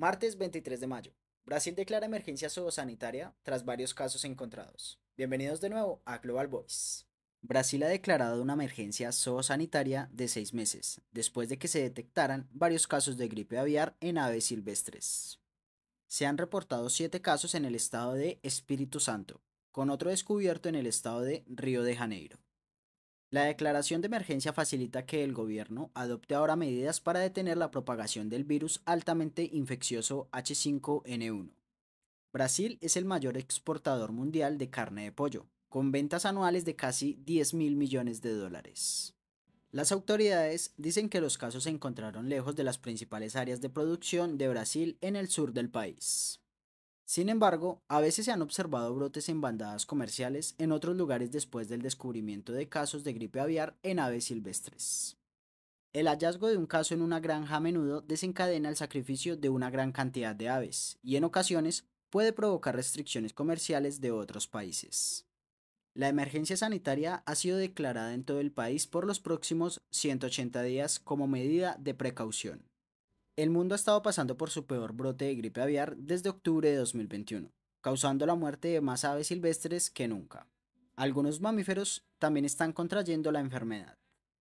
Martes 23 de mayo. Brasil declara emergencia zoosanitaria tras varios casos encontrados. Bienvenidos de nuevo a Global Voice. Brasil ha declarado una emergencia zoosanitaria de seis meses, después de que se detectaran varios casos de gripe aviar en aves silvestres. Se han reportado siete casos en el estado de Espíritu Santo, con otro descubierto en el estado de Río de Janeiro. La declaración de emergencia facilita que el gobierno adopte ahora medidas para detener la propagación del virus altamente infeccioso H5N1. Brasil es el mayor exportador mundial de carne de pollo, con ventas anuales de casi 10 mil millones de dólares. Las autoridades dicen que los casos se encontraron lejos de las principales áreas de producción de Brasil en el sur del país. Sin embargo, a veces se han observado brotes en bandadas comerciales en otros lugares después del descubrimiento de casos de gripe aviar en aves silvestres. El hallazgo de un caso en una granja a menudo desencadena el sacrificio de una gran cantidad de aves y en ocasiones puede provocar restricciones comerciales de otros países. La emergencia sanitaria ha sido declarada en todo el país por los próximos 180 días como medida de precaución. El mundo ha estado pasando por su peor brote de gripe aviar desde octubre de 2021, causando la muerte de más aves silvestres que nunca. Algunos mamíferos también están contrayendo la enfermedad.